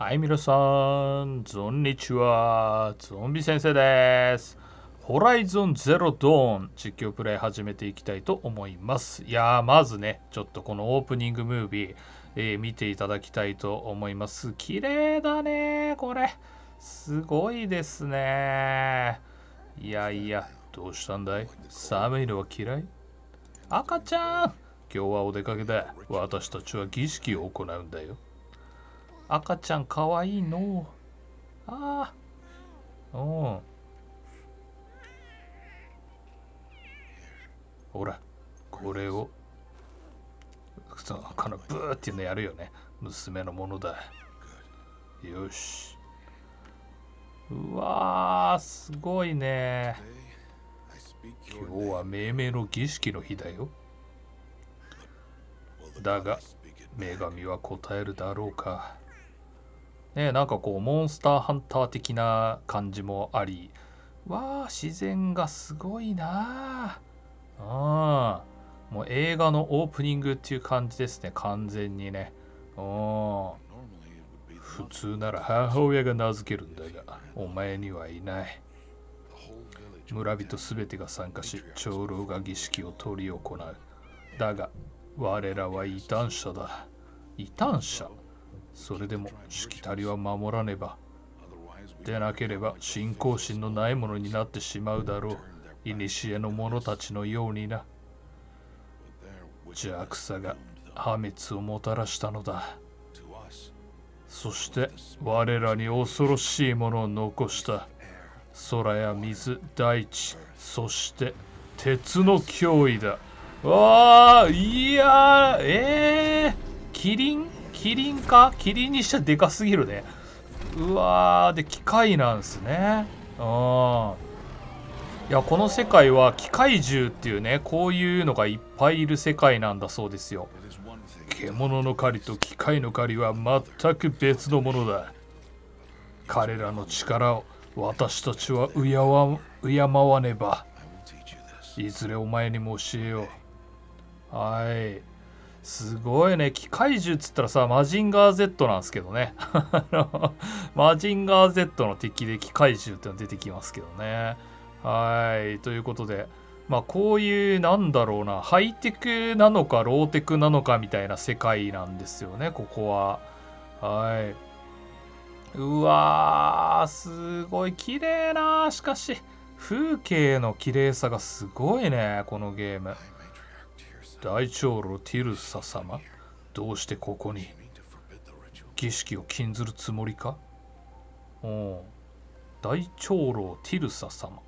はい、皆さん、こんにちは。ゾンビ先生です。ホライゾンゼロドーン実況プレイ始めていきたいと思います。いやー、まずね、ちょっとこのオープニングムービー、えー、見ていただきたいと思います。綺麗だねこれ。すごいですねいやいや、どうしたんだい寒いのは嫌い赤ちゃん今日はお出かけだ。私たちは儀式を行うんだよ。赤ちゃんかわいいのああうんほらこれをそのこのブーっていうのやるよね娘のものだよしうわーすごいね今日は命名の儀式の日だよだが女神は答えるだろうかね、なんかこうモンスターハンター的な感じもありわあ自然がすごいなあもう映画のオープニングっていう感じですね完全にねうん普通なら母親が名付けるんだがお前にはいない村人すべてが参加し長老が儀式を執り行うだが我らは異端者だ異端者それでもしきたりは守らねばでなければ信仰心のないものになってしまうだろう古の者たちのようにな邪悪さが破滅をもたらしたのだそして我らに恐ろしいものを残した空や水大地そして鉄の脅威だわあいやええー、キリンキリンかキリンにしちゃでかすぎるね。うわー、で、機械なんすね。うん。いや、この世界は機械獣っていうね、こういうのがいっぱいいる世界なんだそうですよ。獣の狩りと機械の狩りは全く別のものだ。彼らの力を私たちは敬わ敬わねば。いずれお前にも教えよう。はい。すごいね。機械獣っつったらさ、マジンガー Z なんですけどね。マジンガー Z の敵で機械獣っての出てきますけどね。はい。ということで、まあこういうなんだろうな、ハイテクなのかローテクなのかみたいな世界なんですよね、ここは。はい。うわー、すごい綺麗なしかし、風景の綺麗さがすごいね、このゲーム。大長老ティルサ様どうしてここに儀式を禁ずるつもりかお大長老ティルサ様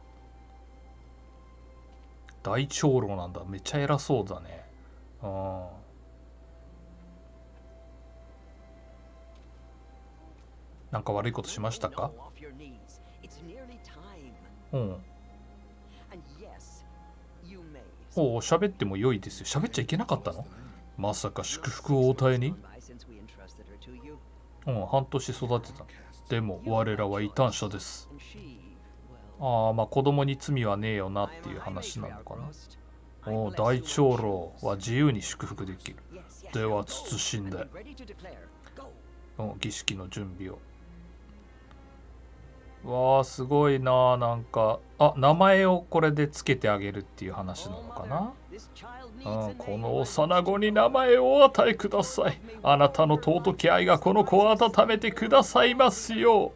大長老なんだめっちゃ偉そうだねうんなんか悪いことしましたかうんおお、喋っても良いですよ。喋っちゃいけなかったのまさか祝福をお与えにうん、半年育てた。でも、我らは異端者です。ああ、まあ子供に罪はねえよなっていう話なのかな。おお、大長老は自由に祝福できる。では、慎んで。儀式の準備を。わあすごいななんかあ名前をこれで付けてあげるっていう話なのかな、うん、この幼子に名前をお与えくださいあなたの尊き愛がこの子を温めてくださいますよ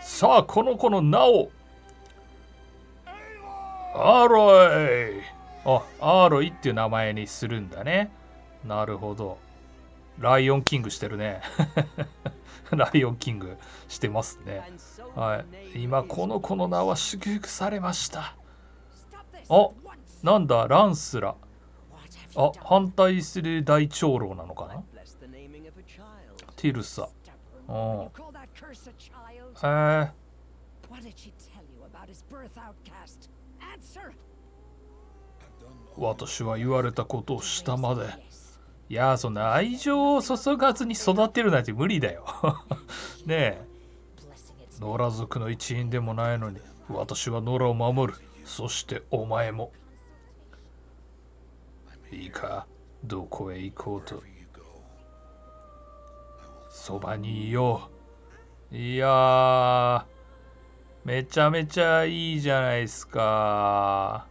さあこの子の名をアロイあアロイっていう名前にするんだねなるほどライオンキングしてるね ライオンキングしてますね。はい。今、この子の名は祝福されました。あ、なんだ、ランスラ。あ、反対する大長老なのかなティルサ。うん。へえ。私は言われたことをしたまで。いやそんな愛情を注がずに育てるなんて無理だよ ねえ野良族の一員でもないのに私は野良を守るそしてお前もいいかどこへ行こうとそばにいよういやめちゃめちゃいいじゃないですか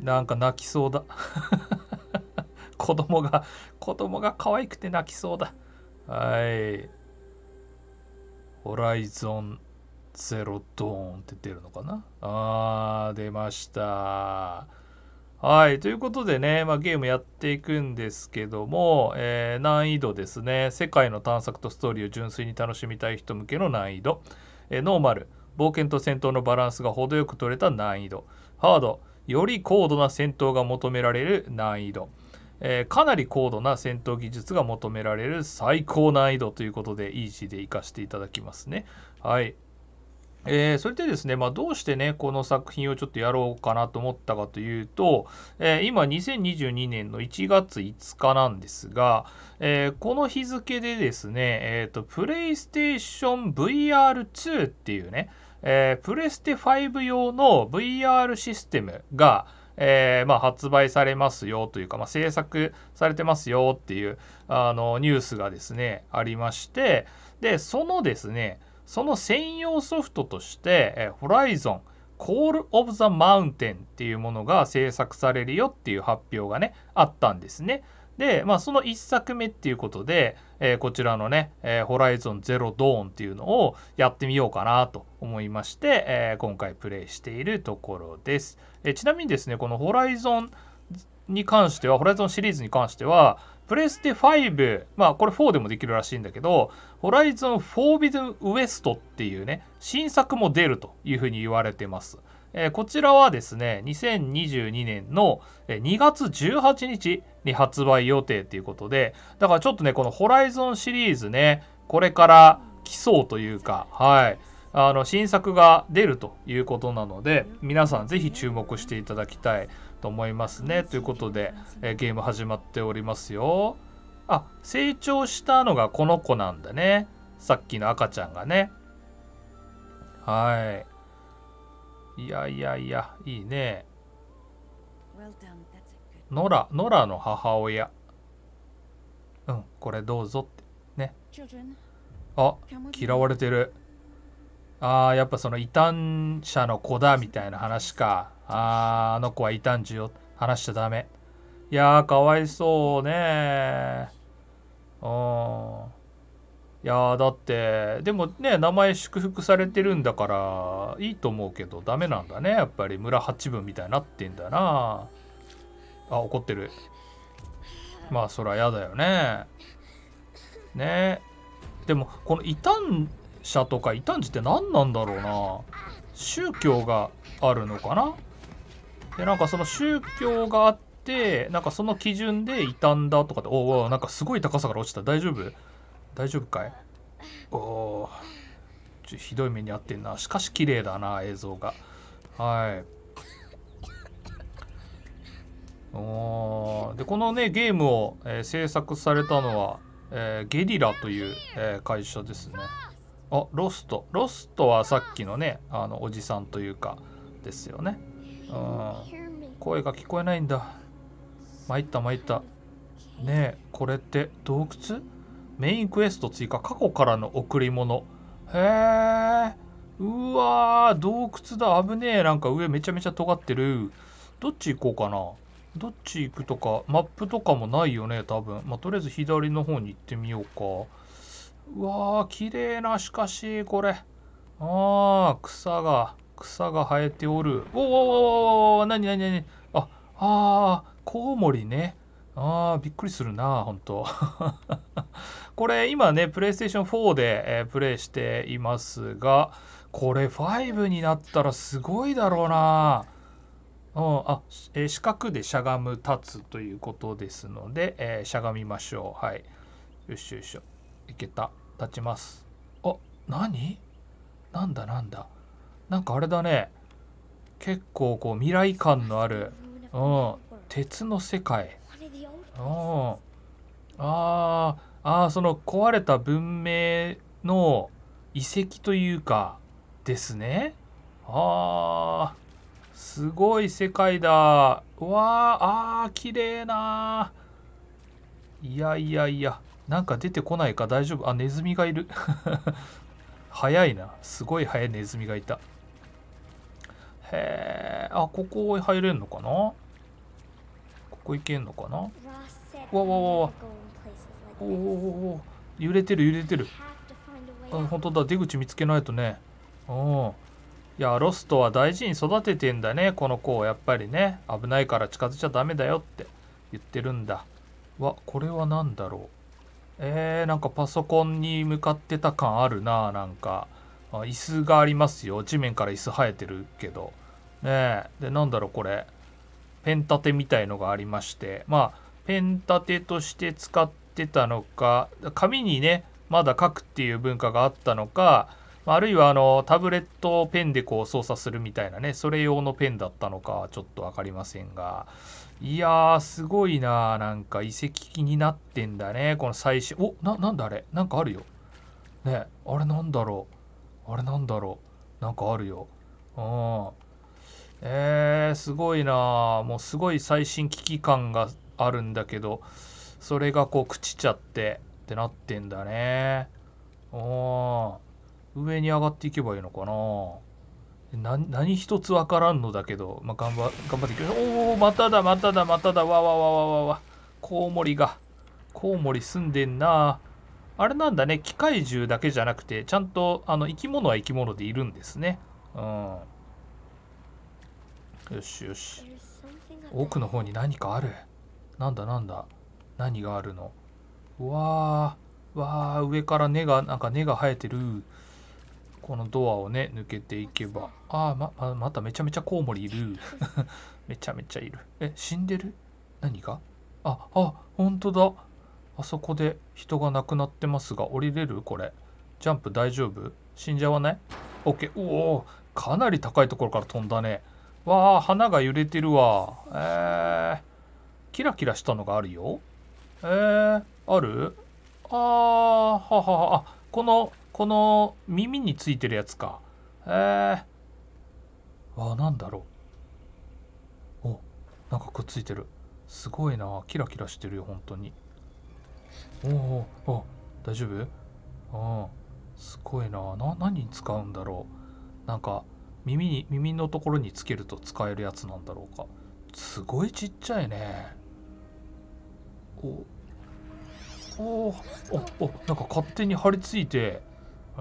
なんか泣きそうだ 子供が、子供が可愛くて泣きそうだ。はい。ホライゾンゼロドーンって出るのかなあー、出ました。はい。ということでね、まあ、ゲームやっていくんですけども、えー、難易度ですね。世界の探索とストーリーを純粋に楽しみたい人向けの難易度。えー、ノーマル。冒険と戦闘のバランスが程よく取れた難易度。ハード。より高度な戦闘が求められる難易度。えー、かなり高度な戦闘技術が求められる最高難易度ということで、イージーで活かしていただきますね。はい。えー、それでですね、まあ、どうしてね、この作品をちょっとやろうかなと思ったかというと、えー、今、2022年の1月5日なんですが、えー、この日付でですね、えっ、ー、と、PlayStation VR2 っていうね、えー、プレステ5用の VR システムが、えー、まあ、発売されますよというか、まあ、制作されてますよっていうあのニュースがですねありましてでそのですねその専用ソフトとして「えー、ホライゾンコール・オブ・ザ・マウンテン」っていうものが制作されるよっていう発表がねあったんですね。で、まあ、その1作目っていうことで、えー、こちらのね、えー、ホライゾンゼロドーンっていうのをやってみようかなと思いまして、えー、今回プレイしているところです。えちなみにですねこのホライゾンに関してはホライゾンシリーズに関してはプレステ5まあこれ4でもできるらしいんだけどホライゾンービズウエストっていうね新作も出るというふうに言われてます、えー、こちらはですね2022年の2月18日に発売予定ということでだからちょっとねこのホライゾンシリーズねこれから来そうというかはいあの新作が出るということなので皆さんぜひ注目していただきたいと思いますねということで、えゲーム始まっておりますよあ成長したのがこの子なんだねさっきの赤ちゃんがねはいいやいやいやいいねノラノラの母親うんこれどうぞってねあ嫌われてるああやっぱその異端者の子だみたいな話かああの子は異端児よ話しちゃダメいやーかわいそうねうんいやだってでもね名前祝福されてるんだからいいと思うけどダメなんだねやっぱり村八分みたいになってんだなあ怒ってるまあそりゃ嫌だよねねでもこの異端者とか異端児って何なんだろうな宗教があるのかなでなんかその宗教があってなんかその基準で異端だとかておおなんかすごい高さから落ちた大丈夫大丈夫かいおおひどい目に遭ってんなしかし綺麗だな映像がはいおでこのねゲームを、えー、制作されたのは、えー、ゲリラという、えー、会社ですねあロストロストはさっきのねあのおじさんというかですよねうん声が聞こえないんだ参った参ったねえこれって洞窟メインクエスト追加過去からの贈り物へえうわー洞窟だ危ねえなんか上めちゃめちゃ尖ってるどっち行こうかなどっち行くとかマップとかもないよね多分まあとりあえず左の方に行ってみようかうわー綺麗なしかしこれあー草が草が生えておるおおおおなになになにああーコウモリねあーびっくりするな本当これ今ねプレイステーション4で、えー、プレイしていますがこれ5になったらすごいだろうなうん、あ、えー、四角でしゃがむ立つということですので、えー、しゃがみましょうはいよしよいしょいけた立ちますあ何なんだなんだなんかあれだね結構こう未来感のある、うん、鉄の世界、うん、ああその壊れた文明の遺跡というかですねああ、すごい世界だわあー綺麗ないやいやいやなんか出てこないか大丈夫あネズミがいる 早いなすごい早いネズミがいたへえあここ入れんのかなここ行けんのかなわわわわおお揺れてる揺れてるうん、本当だ出口見つけないとねうんいやロストは大事に育ててんだねこの子をやっぱりね危ないから近づいちゃダメだよって言ってるんだわこれは何だろうえー、なんかパソコンに向かってた感あるななんか椅子がありますよ地面から椅子生えてるけどねえでなんだろうこれペン立てみたいのがありましてまあペン立てとして使ってたのか紙にねまだ書くっていう文化があったのかあるいはあのタブレットペンでこう操作するみたいなね、それ用のペンだったのかちょっと分かりませんが、いやー、すごいなー、なんか遺跡気になってんだね、この最新。おな、なんだあれなんかあるよ。ねあれなんだろうあれなんだろうなんかあるよ。うん。えー、すごいなもうすごい最新危機感があるんだけど、それがこう朽ちちゃってってなってんだね。うん。上に上がっていけばいいのかな何一つわからんのだけど、まあ、頑張頑張っていきましょうおおまただまただまただわわわわわわコウモリがコウモリ住んでんなあれなんだね機械獣だけじゃなくてちゃんとあの生き物は生き物でいるんですねうんよしよし奥の方に何かあるなんだなんだ何があるのわあわあ上から根がなんか根が生えてるこのドアをね抜けていけばああままためちゃめちゃコウモリいる めちゃめちゃいるえ死んでる何がああ本当だあそこで人が亡くなってますが降りれるこれジャンプ大丈夫死んじゃわない ?OK おおかなり高いところから飛んだねわあ花が揺れてるわえー、キラキラしたのがあるよえー、あるあーはははあこのこの耳についてるやつか。えー、あ、なんだろう。お、なんかくっついてる。すごいな。キラキラしてるよ、本当に。おお、あ、大丈夫うん。すごいな。な、何に使うんだろう。なんか、耳に、耳のところにつけると使えるやつなんだろうか。すごいちっちゃいね。お、おおおなんか勝手に張り付いて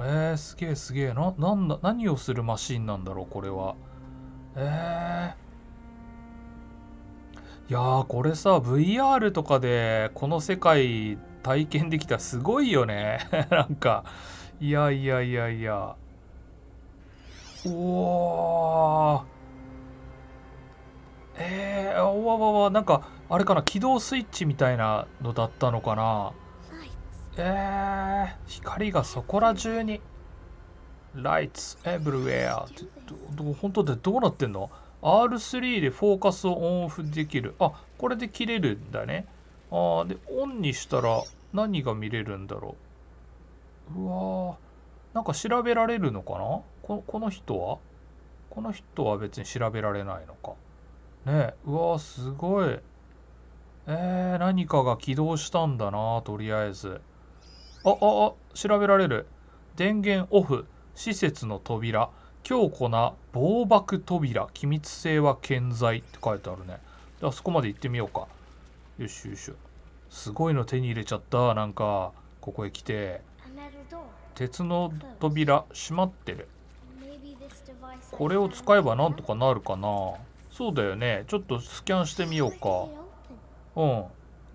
えー、すげえすげえななんだ何をするマシンなんだろうこれはえー、いやーこれさ VR とかでこの世界体験できたらすごいよね なんかいやいやいやいやおおえー、おわわわなんかあれかな起動スイッチみたいなのだったのかなえー、光がそこら中に。Lights everywhere ってど、本当でどうなってんの ?R3 でフォーカスをオンオフできる。あ、これで切れるんだね。あーで、オンにしたら何が見れるんだろう。うわー、なんか調べられるのかなここの人はこの人は別に調べられないのか。ねえ、うわー、すごい。えー、何かが起動したんだな、とりあえず。あ、あ、あ、調べられる。電源オフ、施設の扉、強固な防爆扉、機密性は健在って書いてあるね。あそこまで行ってみようか。よしよし。すごいの手に入れちゃった。なんか、ここへ来て。鉄の扉、閉まってる。これを使えばなんとかなるかな。そうだよね。ちょっとスキャンしてみようか。うん。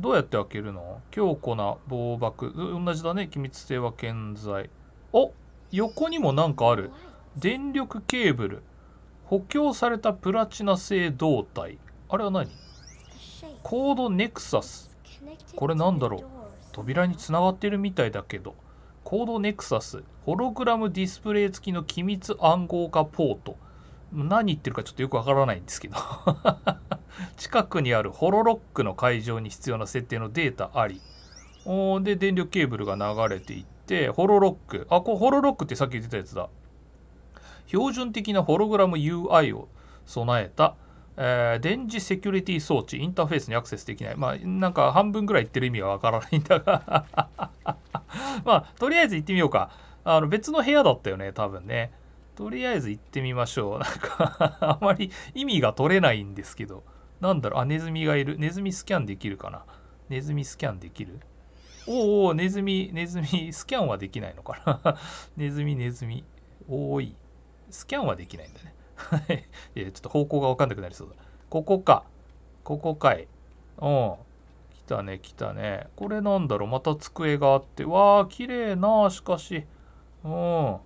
どうやって開けるの強固な防爆。同じだね。機密性は健在。お横にもなんかある。電力ケーブル。補強されたプラチナ製胴体。あれは何コードネクサス。これなんだろう扉につながってるみたいだけど。コードネクサス。ホログラムディスプレイ付きの機密暗号化ポート。何言ってるかちょっとよくわからないんですけど 近くにあるホロロックの会場に必要な設定のデータありで電力ケーブルが流れていってホロロックあこホロロックってさっき言ってたやつだ標準的なホログラム UI を備えた、えー、電磁セキュリティ装置インターフェースにアクセスできないまあなんか半分ぐらい言ってる意味はわからないんだが まあとりあえず行ってみようかあの別の部屋だったよね多分ねとりあえず行ってみましょう。なんかあまり意味が取れないんですけど。なんだろう、あ、ネズミがいる。ネズミスキャンできるかな。ネズミスキャンできるおお、ネズミ、ネズミ、スキャンはできないのかな。ネズミ、ネズミ。おい。スキャンはできないんだね。は い。ちょっと方向がわかんなくなりそうだ。ここか。ここかい。うん。来たね、来たね。これなんだろう。また机があって。わあ、綺麗な。しかし。うん。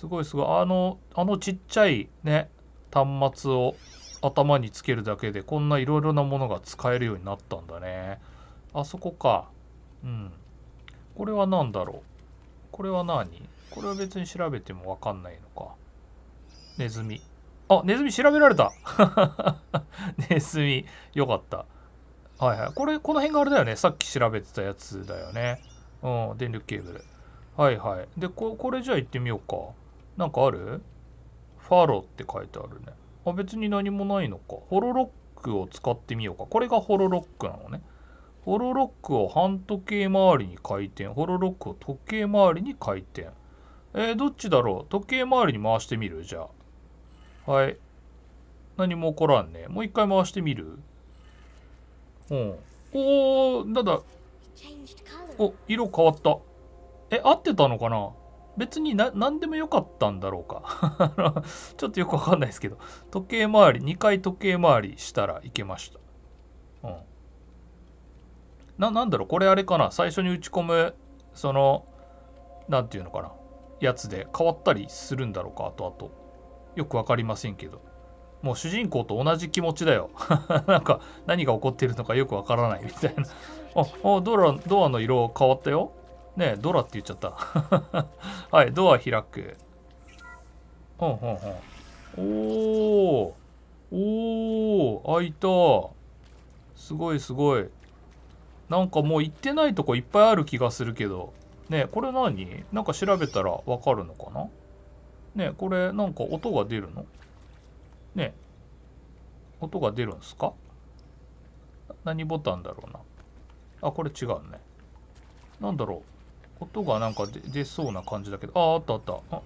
すごいすごいあのあのちっちゃいね端末を頭につけるだけでこんないろいろなものが使えるようになったんだねあそこかうんこれは何だろうこれは何これは別に調べてもわかんないのかネズミあネズミ調べられた ネズミよかったはいはいこれこの辺があれだよねさっき調べてたやつだよねうん電力ケーブルはいはいでここれじゃあ行ってみようかなんかあるファロって書いてあるね。あ、別に何もないのか。ホロロックを使ってみようか。これがホロロックなのね。ホロロックを半時計回りに回転。ホロロックを時計回りに回転。えー、どっちだろう時計回りに回してみるじゃあ。はい。何も起こらんね。もう一回回してみるうん。おー、なんだ。お、色変わった。え、合ってたのかな別にな何でもよかったんだろうか ちょっとよくわかんないですけど時計回り2回時計回りしたらいけましたうんななんだろうこれあれかな最初に打ち込むその何て言うのかなやつで変わったりするんだろうか後々よく分かりませんけどもう主人公と同じ気持ちだよ なんか何が起こってるのかよくわからないみたいなああドドアの色変わったよねドラって言っちゃった。はい、ドア開く。ほんほんほん。おーおー開いた。すごいすごい。なんかもう行ってないとこいっぱいある気がするけど。ねこれ何なんか調べたらわかるのかなねこれなんか音が出るのね音が出るんすか何ボタンだろうな。あ、これ違うね。なんだろう音がなんか出そうな感じだけど。あ、あったあった。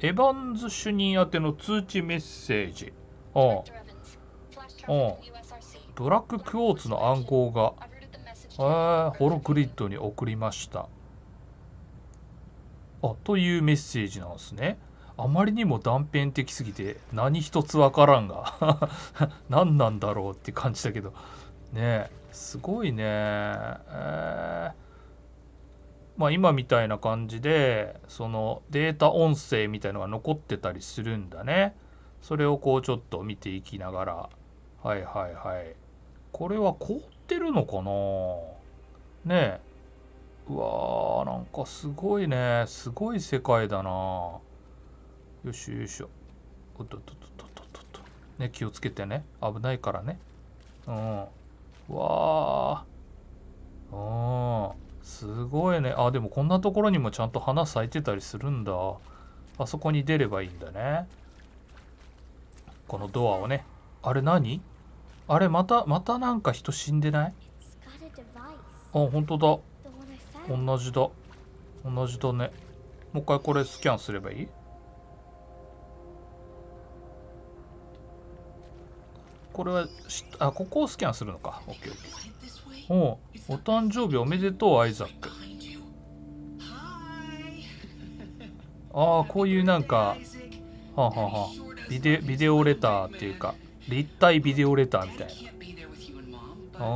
エヴァンズ主任宛ての通知メッセージ。ああ。ブラッククォーツの暗号が、えー、ホログリッドに送りました。あ、というメッセージなんですね。あまりにも断片的すぎて何一つわからんが 何なんだろうって感じだけどねえすごいねえーまあ、今みたいな感じでそのデータ音声みたいのが残ってたりするんだね。それをこうちょっと見ていきながらはいはいはいこれは凍ってるのかなねえうわーなんかすごいねすごい世界だなよしよいしょおっとっとっとっとっとっとね気をつけてね危ないからねうんわあうんすごいね。あ、でもこんなところにもちゃんと花咲いてたりするんだ。あそこに出ればいいんだね。このドアをね。あれ何あれまた、またなんか人死んでないあ、本当だ。同じだ。同じだね。もう一回これスキャンすればいいこれはあここをスキャンするのか OKOK おお誕生日おめでとうアイザックああこういうなんかはははビデビデオレターっていうか立体ビデオレターみたいなう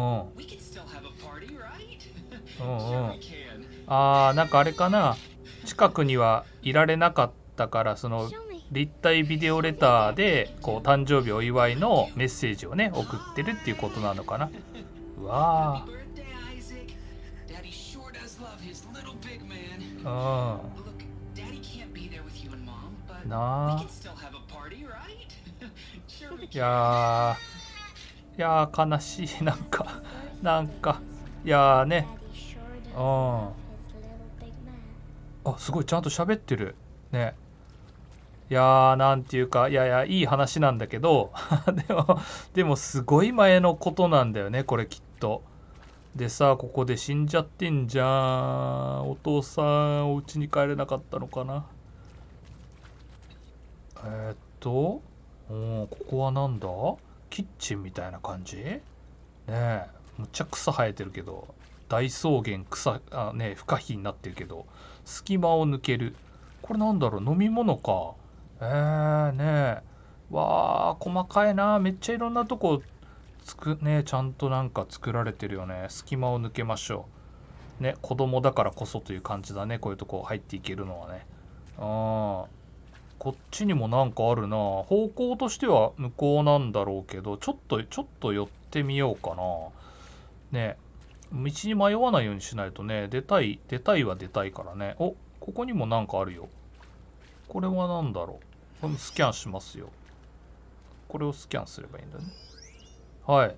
んうんあなんかあれかな近くにはいられなかったからその立体ビデオレターでこう誕生日お祝いのメッセージをね送ってるっていうことなのかなうわあなあいやいや悲しい なんかなんかいやねうんあすごいちゃんと喋ってるねいやーなんていうかいやいやいい話なんだけど でもでもすごい前のことなんだよねこれきっと。トでさここで死んじゃってんじゃんお父さんお家に帰れなかったのかなえー、っとうんここはなんだキッチンみたいな感じねえむっちゃ草生えてるけど大草原草あね不可避になってるけど隙間を抜けるこれなんだろう飲み物かえーね、ねえわあ細かいなめっちゃいろんなとこつくねちゃんとなんか作られてるよね隙間を抜けましょうね子供だからこそという感じだねこういうとこ入っていけるのはねああこっちにもなんかあるな方向としては向こうなんだろうけどちょっとちょっと寄ってみようかなね道に迷わないようにしないとね出たい出たいは出たいからねおここにもなんかあるよこれは何だろうこれもスキャンしますよこれをスキャンすればいいんだねはい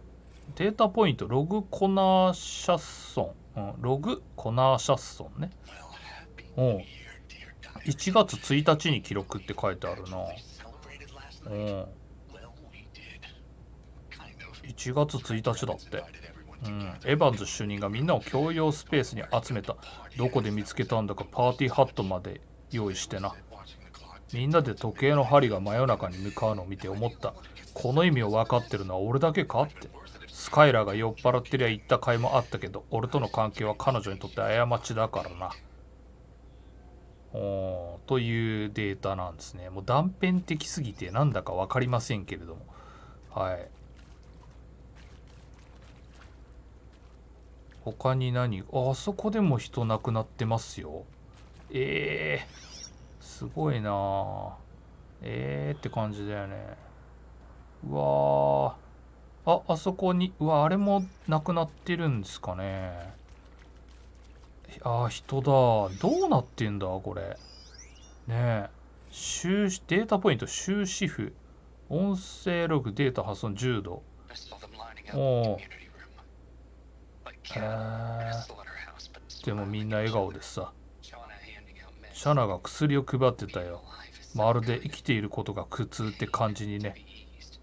データポイントログコナーシャッソン、うん、ログコナーシャッソンねお1月1日に記録って書いてあるなうん1月1日だって、うん、エヴァンズ主任がみんなを共用スペースに集めたどこで見つけたんだかパーティーハットまで用意してなみんなで時計の針が真夜中に向かうのを見て思ったこの意味を分かってるのは俺だけかってスカイラーが酔っ払ってりゃ行った甲斐もあったけど俺との関係は彼女にとって過ちだからなおというデータなんですねもう断片的すぎてなんだか分かりませんけれどもはい他に何あそこでも人亡くなってますよええー、すごいなええー、って感じだよねわああそこにうわあれもなくなってるんですかねあ人だどうなってんだこれねえ収データポイント終止符音声ログデータ破損10度おおでもみんな笑顔でさシャナが薬を配ってたよまるで生きていることが苦痛って感じにね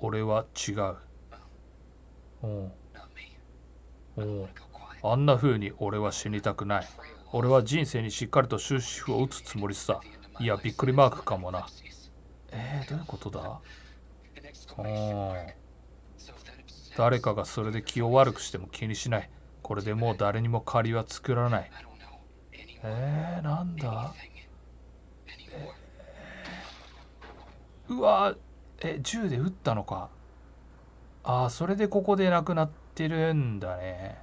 俺は違ううんうんあんな風に俺は死にたくない俺は人生にしっかりと終止符を打つつもりさいやびっくりマークかもなえー、どういうことだうん誰かがそれで気を悪くしても気にしないこれでもう誰にも借りは作らないえー、なんだ、えー、うわーえ銃で撃ったのかああそれでここでなくなってるんだね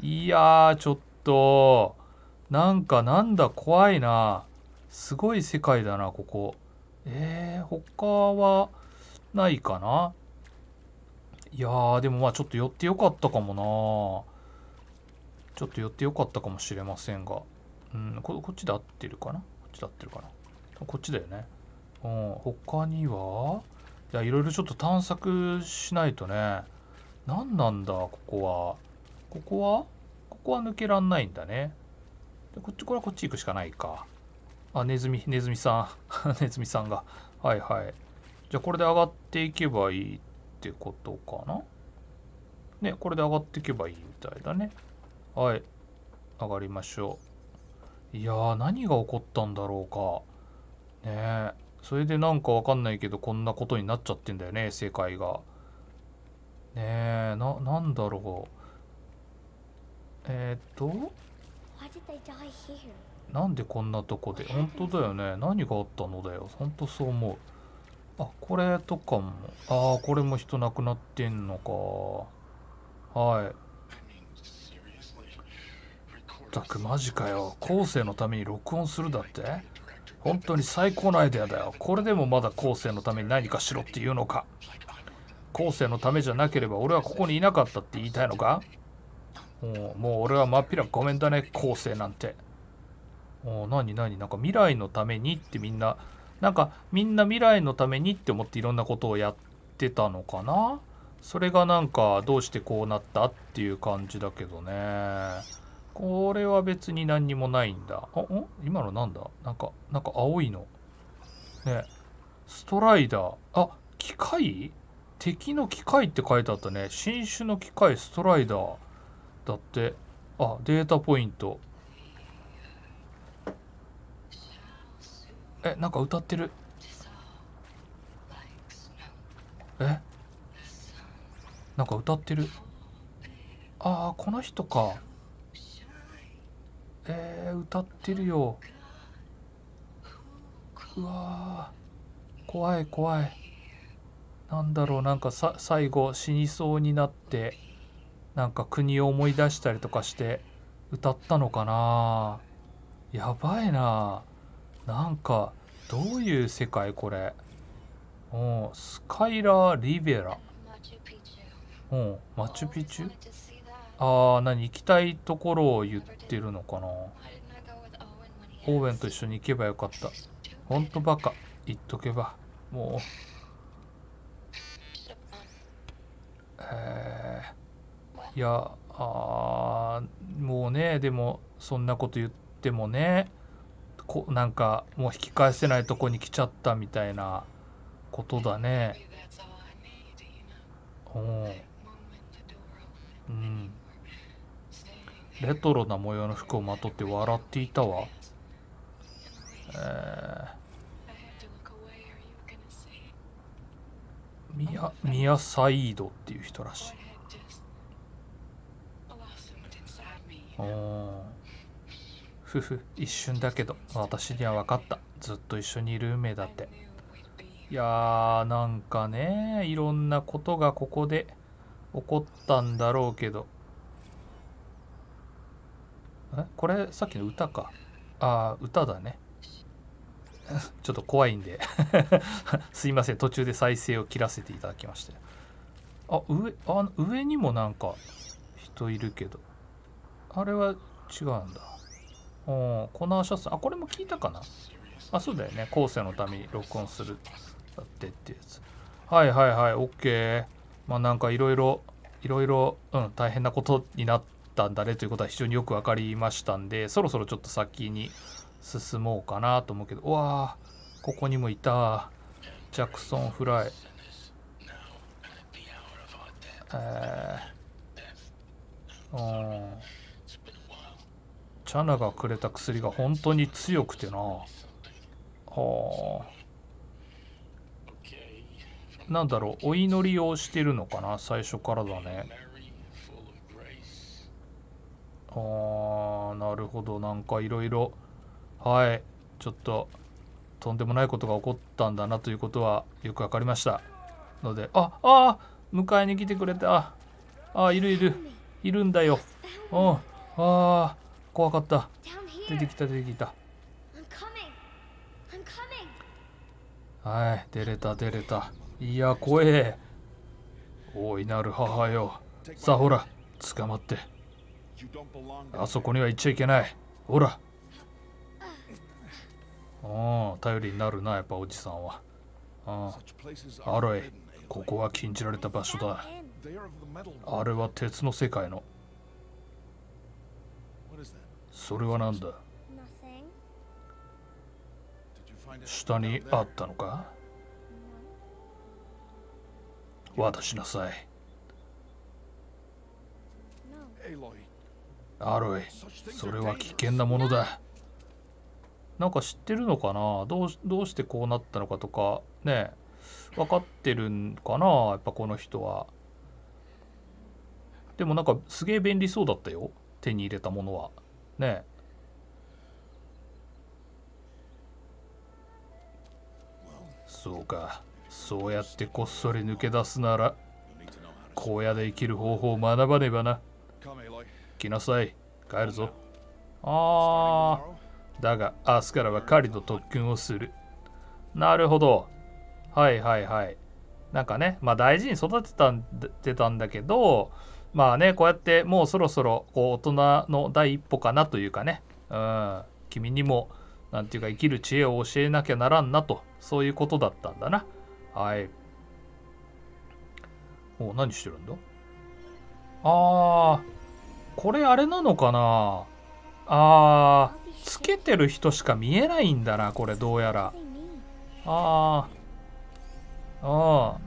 いやーちょっとなんかなんだ怖いなすごい世界だなここえー、他はないかないやーでもまあちょっと寄ってよかったかもなちょっと寄ってよかったかもしれませんがうんこっちで合ってるかなこっちで合ってるかなこっちだよねうん、他にはいやいろいろちょっと探索しないとね何なんだここはここはここは抜けらんないんだねでこっちこれはこっち行くしかないかあネズミネズミさん ネズミさんがはいはいじゃあこれで上がっていけばいいってことかなねこれで上がっていけばいいみたいだねはい上がりましょういやー何が起こったんだろうかねえそれでなんかわかんないけど、こんなことになっちゃってんだよね、世界が。ねえ、な、なんだろう。えー、っと。なんでこんなとこで本当だよね。何があったのだよ。本当そう思う。あ、これとかも。ああ、これも人亡くなってんのか。はい。ったくマジかよ。後世のために録音するだって本当に最高のアイデアだよこれでもまだ後世のために何かしろっていうのか後世のためじゃなければ俺はここにいなかったって言いたいのかもうもう俺は真っ平ごめんだね後世なんて何何なんか未来のためにってみんななんかみんな未来のためにって思っていろんなことをやってたのかなそれがなんかどうしてこうなったっていう感じだけどね。これは別に何にもないんだ。あ、ん今のなんだなんか、なんか青いの。ね。ストライダー。あ、機械敵の機械って書いてあったね。新種の機械、ストライダー。だって。あ、データポイント。え、なんか歌ってる。えなんか歌ってる。ああ、この人か。えー、歌ってるようわ怖い怖いなんだろうなんかさ最後死にそうになってなんか国を思い出したりとかして歌ったのかなやばいななんかどういう世界これうんスカイラ・ー・リベラうんマチュピチュああ何行きたいところを言ってるのかなオーウェンと一緒に行けばよかったほんとバカ行っとけばもうえー、いやあもうねでもそんなこと言ってもねこなんかもう引き返せないとこに来ちゃったみたいなことだね。うん。レトロな模様の服をまとって笑っていたわ。えー、ミヤミヤサイードっていう人らしい。おふふ、一瞬だけど、私には分かった。ずっと一緒にいる運命だって。いやー、なんかね、いろんなことがここで起こったんだろうけど、えこれさっきの歌かああ歌だね ちょっと怖いんで すいません途中で再生を切らせていただきましてあ上あ上にもなんか人いるけどあれは違うんだおコナーシャツあこれも聞いたかなあそうだよね後世のために録音するだってってやつはいはいはい OK まあなんかいろいろいろいろうん大変なことになってったんだねということは非常によく分かりましたんでそろそろちょっと先に進もうかなと思うけどうわーここにもいたジャクソン・フライえー、うんチャナがくれた薬が本当に強くてなはあなんだろうお祈りをしてるのかな最初からだねあなるほどなんかいろいろはいちょっととんでもないことが起こったんだなということはよく分かりましたのでああ迎えに来てくれたああ、いるいるいるんだようんああ怖かった出てきた出てきたはい出れた出れたいや怖え大いなる母よさあほら捕まってあそこには行っちゃいけないほらうん頼りになるなやっぱおじさんはあアロエここは禁じられた場所だあれは鉄の世界のそれは何だ下にあったのか渡しなさいアロイそれは危険なものだなんか知ってるのかなどうどうしてこうなったのかとかね分かってるんかなやっぱこの人はでもなんかすげえ便利そうだったよ手に入れたものはねそうかそうやってこっそり抜け出すなら荒野で生きる方法を学ばねばな来なさい。帰るぞ。あー。だが、明日からは狩りの特訓をする。なるほど。はいはいはい。なんかね、まあ大事に育てたんてたんだけど、まあね、こうやってもうそろそろこう大人の第一歩かなというかね、うん、君にも、なんていうか生きる知恵を教えなきゃならんなと、そういうことだったんだな。はい。お何してるんだああ。これあれなのかなあーつけてる人しか見えないんだなこれどうやらあーああ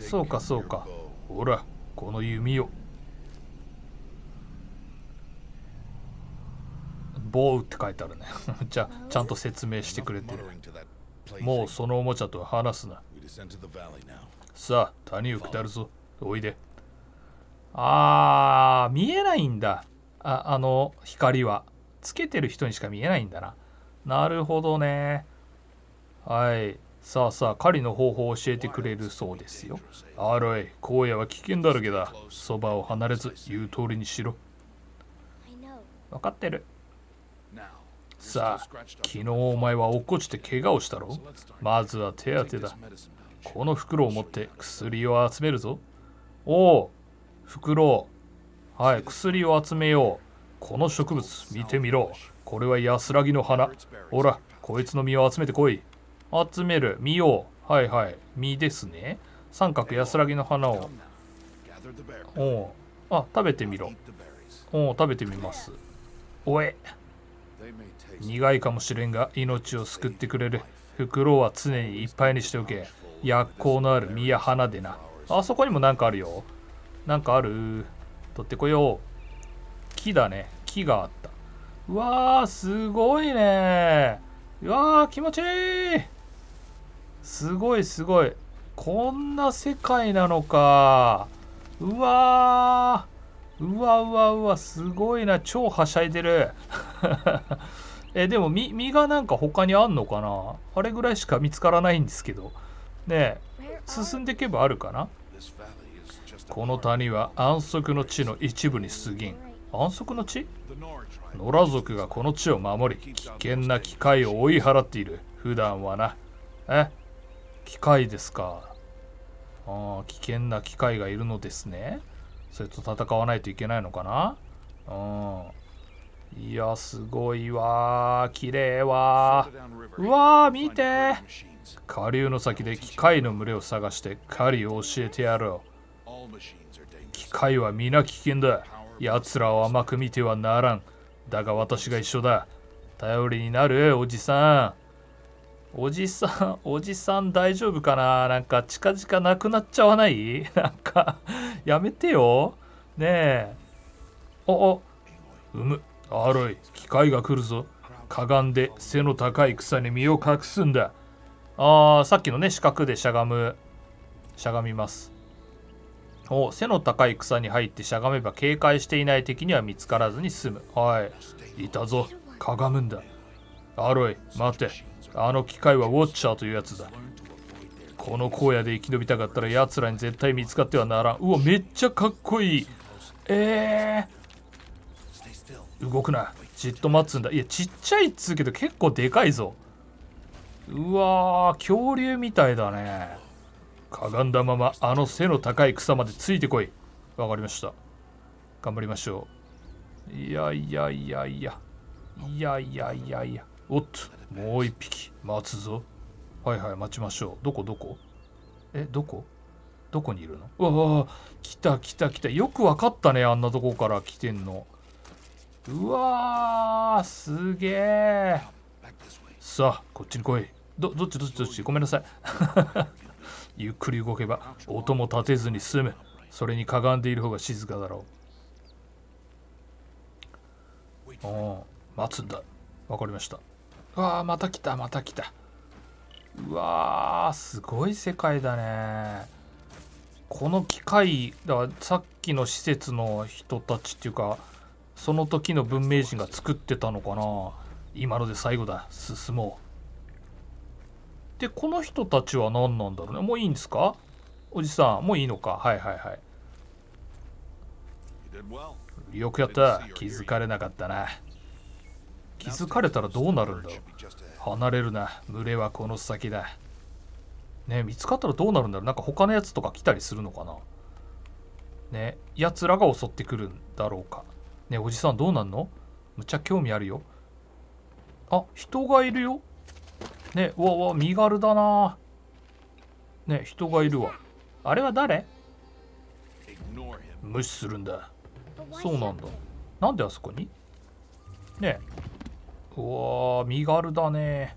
そうかそうかほらこの弓をボウって書いてあるね じゃあちゃんと説明してくれてるもうそのおもちゃと話すなさあ谷を下るぞおいであー、見えないんだ。ああの光は。つけてる人にしか見えないんだな。なるほどね。はい。さあさあ、狩りの方法を教えてくれるそうですよ。アロエ、荒野は危険だらけだ。そばを離れず、言う通りにしろ。分かってる。さあ、昨日お前は落っこちて怪我をしたろまずは手当てだ。この袋を持って薬を集めるぞ。おお、袋はい薬を集めようこの植物見てみろこれは安らぎの花ほらこいつの実を集めてこい集める実をはいはい実ですね三角安らぎの花をおん。あ食べてみろおお食べてみますおえ苦いかもしれんが命を救ってくれる袋は常にいっぱいにしておけ薬効のある実や花でなあそこにもなんかあるよなんかある取ってこよう。木だね。木があった。うわー、すごいねうわー、気持ちいいすごいすごい。こんな世界なのか。うわー。うわうわうわ、すごいな。超はしゃいでる。え、でも実、実がなんか他にあんのかなあれぐらいしか見つからないんですけど。ねえ、進んでいけばあるかなこの谷は安息の地の一部に過ぎん。安息の地野良族がこの地を守り、危険な機械を追い払っている。普段はな。え機械ですか。ああ、危険な機械がいるのですね。それと戦わないといけないのかなうん。いや、すごいわー。綺麗わー。うわー、見て下流の先で機械の群れを探して狩りを教えてやろう。機械は皆危険だ奴らを甘く見てはならんだが私が一緒だ頼りになるおじさんおじさんおじさん大丈夫かななんか近々なくなっちゃわない なんかやめてよねえおおうむアロイ機械が来るぞかがんで背の高い草に身を隠すんだあーさっきのね四角でしゃがむしゃがみますお背の高い草に入ってしゃがめば警戒していない敵には見つからずに済むはいいたぞかがむんだアロイ待てあの機械はウォッチャーというやつだこの荒野で生き延びたかったら奴らに絶対見つかってはならんうわめっちゃかっこいいえー、動くなじっと待つんだいやちっちゃいっつうけど結構でかいぞうわ恐竜みたいだねかがんだままあの背の高い草までついてこいわかりました頑張りましょういやいやいやいやいやいやいやいやおっともう一匹待つぞはいはい待ちましょうどこどこえどこどこにいるのわあ来た来た来たよくわかったねあんなとこから来てんのうわあ、すげえさあこっちに来いどどっちどっちどっちごめんなさいゆっくり動けば音も立てずに済むそれにかがんでいる方が静かだろうお待つんだわかりましたわあまた来たまた来たうわーすごい世界だねこの機械だからさっきの施設の人たちっていうかその時の文明人が作ってたのかな今ので最後だ進もうで、この人たちは何なんだろうね。もういいんですかおじさん、もういいのか。はいはいはい。よくやった。気づかれなかったな。気づかれたらどうなるんだろう。離れるな。群れはこの先だ。ね見つかったらどうなるんだろう。なんか他のやつとか来たりするのかな。ねやつらが襲ってくるんだろうか。ねおじさんどうなんのむちゃ興味あるよ。あ、人がいるよ。ねうわうわ身軽だなね人がいるわあれは誰無視するんだそうなんだなんであそこにねうわ身軽だね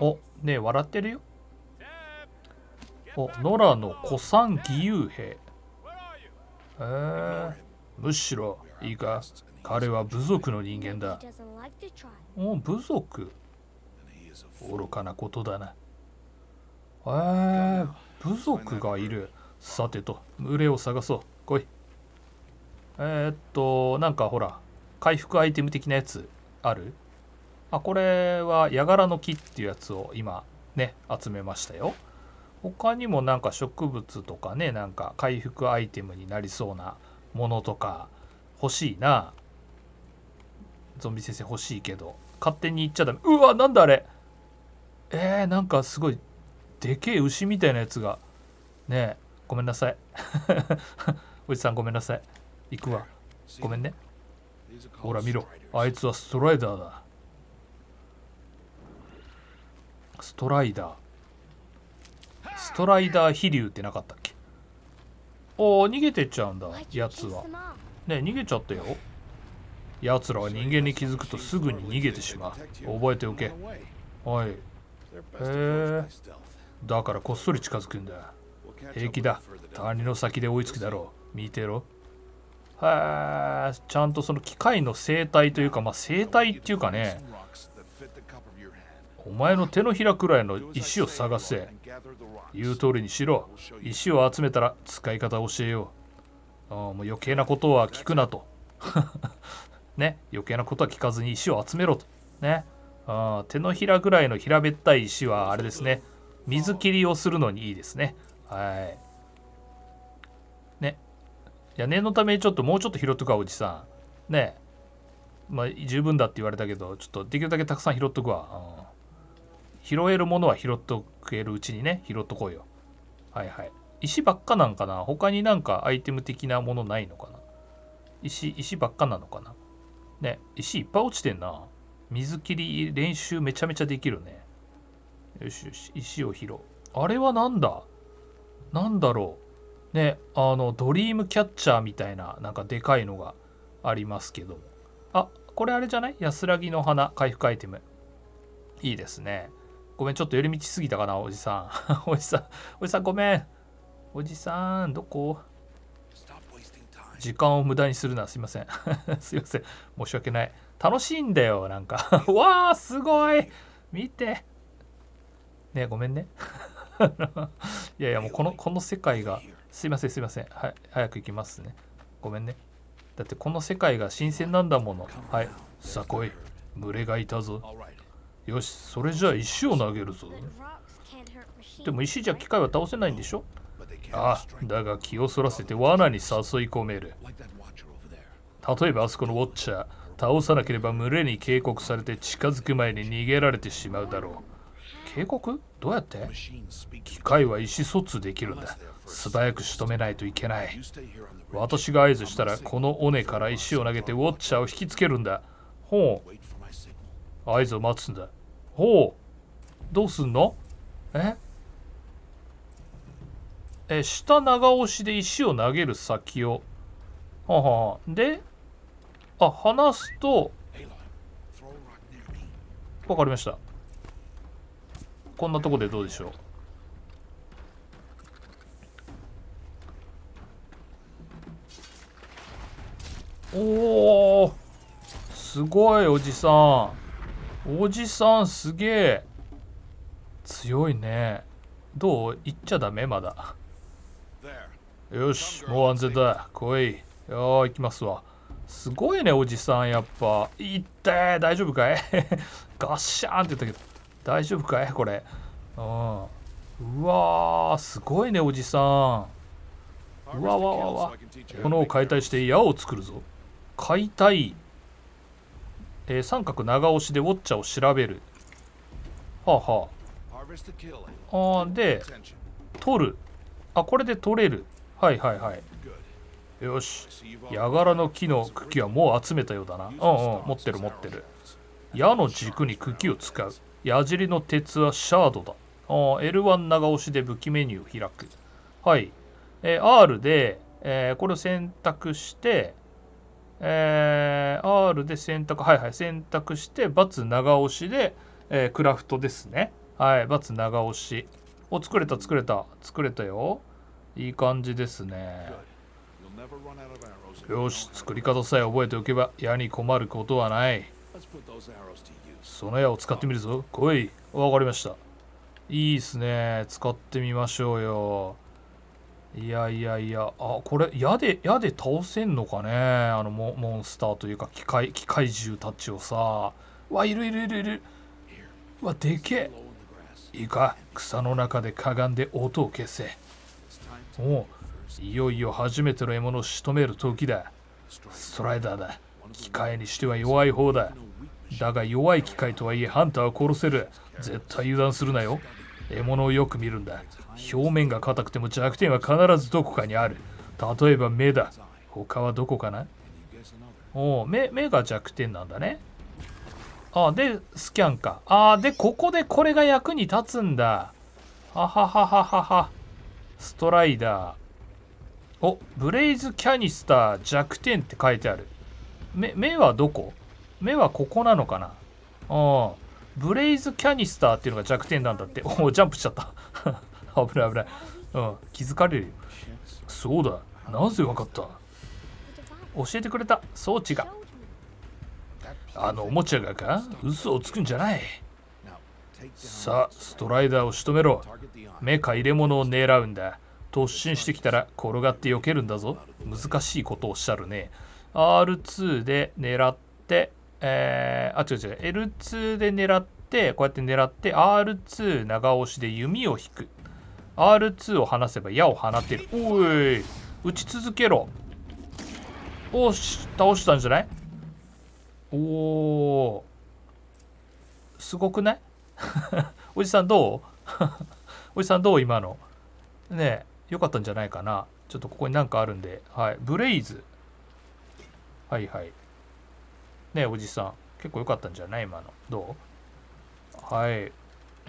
おね笑ってるよおノラの古参義勇兵えむしろいいか彼は部族の人間だ。お部族愚かなことだな。えー、部族がいる。さてと、群れを探そう。来い。えー、っと、なんかほら、回復アイテム的なやつあるあ、これは、ヤガラの木っていうやつを今、ね、集めましたよ。他にもなんか植物とかね、なんか回復アイテムになりそうなものとか欲しいな。ゾンビ先生欲しいけど勝手に行っちゃダメうわなんだあれえー、なんかすごいでけえ牛みたいなやつがねえごめんなさい おじさんごめんなさい行くわごめんねほら見ろあいつはストライダーだストライダーストライダー飛竜ってなかったっけおお逃げてっちゃうんだやつはねえ逃げちゃったよ奴らは人間に気づくとすぐに逃げてしまう覚えておけはいへえだからこっそり近づくんだ平気だ谷の先で追いつきだろう見てろはあちゃんとその機械の生態というかまあ生態っていうかねお前の手のひらくらいの石を探せ言う通りにしろ石を集めたら使い方を教えようあもう余計なことは聞くなとね、余計なことは聞かずに石を集めろと。ね、あ手のひらぐらいの平べったい石はあれですね、水切りをするのにいいですね。はい。ね。いや、念のためちょっともうちょっと拾っとくわ、おじさん。ね。まあ、十分だって言われたけど、ちょっとできるだけたくさん拾っとくわ。うん、拾えるものは拾っとえるうちにね、拾っとこうよ。はいはい。石ばっかなんかな他になんかアイテム的なものないのかな石、石ばっかなのかなね、石いっぱい落ちてんな。水切り練習めちゃめちゃできるね。よしよし、石を拾う。あれはなんだなんだろう。ね、あの、ドリームキャッチャーみたいな、なんかでかいのがありますけども。あ、これあれじゃない安らぎの花回復アイテム。いいですね。ごめん、ちょっと寄り道すぎたかな、おじさん。おじさん、おじさんごめん。おじさん、どこ時間を無駄にするなすいません すいません申し訳ない楽しいんだよなんか わあすごい見てねごめんね いやいやもうこのこの世界がすいませんすいませんはい早く行きますねごめんねだってこの世界が新鮮なんだものはいさあ来い群れがいたぞよしそれじゃあ石を投げるぞでも石じゃ機械は倒せないんでしょああだが気をそらせて罠に誘い込める例えばあそこのウォッチャー倒さなければ群れに警告されて近づく前に逃げられてしまうだろう警告どうやって機械は意思疎通できるんだ素早く仕留めないといけない私が合図したらこの尾根から石を投げてウォッチャーを引きつけるんだほう合図を待つんだほうどうすんのええ下長押しで石を投げる先を。ははで、あ、離すと、わかりました。こんなとこでどうでしょう。おおすごいおじさんおじさんすげえ強いねどう行っちゃダメまだよし、もう安全だ。来い。よー、行きますわ。すごいね、おじさん、やっぱ。いってー、大丈夫かい ガッシャーンって言ったけど、大丈夫かいこれ。うん。うわー、すごいね、おじさん。うわわわわ。のを解体して矢を作るぞ。解体。えー、三角長押しでウォッチャーを調べる。はあはあ。あで、取る。あ、これで取れる。はいはいはいよしヤガラの木の茎はもう集めたようだなうんうん持ってる持ってる矢の軸に茎を使う矢尻の鉄はシャードだあ L1 長押しで武器メニューを開くはい、えー、R で、えー、これを選択してえー、R で選択、はいはい、選択して、×長押しで、えー、クラフトですね。はい、×長押し。お、作れた、作れた、作れたよ。いい感じですねよし作り方さえ覚えておけば矢に困ることはないその矢を使ってみるぞ来いわかりましたいいっすね使ってみましょうよいやいやいやあこれ矢で矢で倒せんのかねあのモンスターというか機械機械獣たちをさわいるいるいるいるわでけえいいか草の中でかがんで音を消せおいよいよ初めての獲物を仕留める時だストライダーだ機械にしては弱い方だだが弱い機械とはいえハンターは殺せる絶対油断するなよ獲物をよく見るんだ表面が硬くても弱点は必ずどこかにある例えば目だ他はどこかなおお目目が弱点なんだねあでスキャンかあでここでこれが役に立つんだははははははストライダー。お、ブレイズキャニスター弱点って書いてある。目、目はどこ目はここなのかなうん。ブレイズキャニスターっていうのが弱点なんだって。おお、ジャンプしちゃった。危ない危ない。うん、気づかれるよ。そうだ。なぜわかった教えてくれた装置が。あのおもちゃがか嘘をつくんじゃない。さあストライダーを仕留めろ目か入れ物を狙うんだ突進してきたら転がって避けるんだぞ難しいことをおっしゃるね R2 で狙ってえー、あ違う違う L2 で狙ってこうやって狙って R2 長押しで弓を引く R2 を離せば矢を放てるおい打ち続けろおし倒したんじゃないおーすごくない おじさんどう おじさんどう今の。ね良かったんじゃないかな。ちょっとここになんかあるんで。はい。ブレイズ。はいはい。ねおじさん。結構良かったんじゃない今の。どうはい。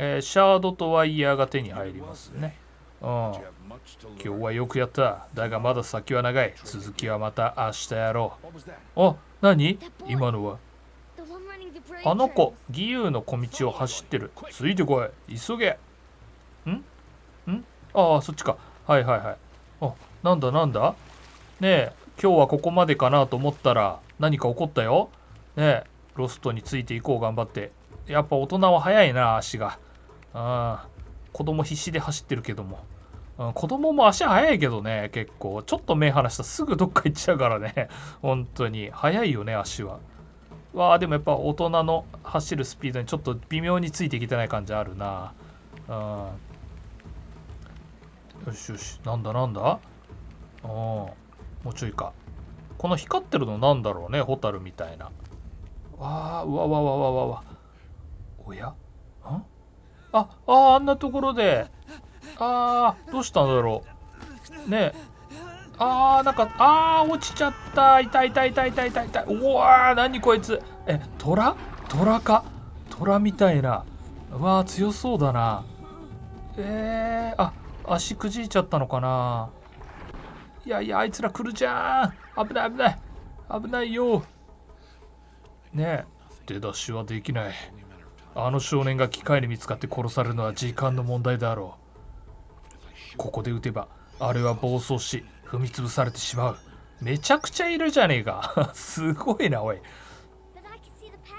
えー、シャードとワイヤーが手に入りますね。うん。今日はよくやった。だがまだ先は長い。続きはまた明日やろう。あ、何今のはあの子義勇の小道を走ってるついてこい急げんんああそっちかはいはいはいあなんだなんだねえ今日はここまでかなと思ったら何か起こったよねえロストについていこう頑張ってやっぱ大人は早いな足がうん子供必死で走ってるけども、うん、子供も足早いけどね結構ちょっと目離したらすぐどっか行っちゃうからね本当に早いよね足はあでもやっぱ大人の走るスピードにちょっと微妙についてきてない感じあるなうんよしよしなんだなんだうんもうちょいかこの光ってるのなんだろうねホタルみたいなわあうわわわわわわおやんあああんなところでああどうしたんだろうねえあー、なんか、あー、落ちちゃった。痛い痛い痛い痛い痛い痛い。うわー、何こいつ。え、虎虎か。虎みたいな。うわー、強そうだな。えー、あ、足くじいちゃったのかな。いやいや、あいつら来るじゃん。危ない危ない。危ないよ。ねえ、出だしはできない。あの少年が機械に見つかって殺されるのは時間の問題だろう。ここで撃てば、あれは暴走し、踏み潰されてしまうめちゃくちゃいるじゃねえか すごいなおい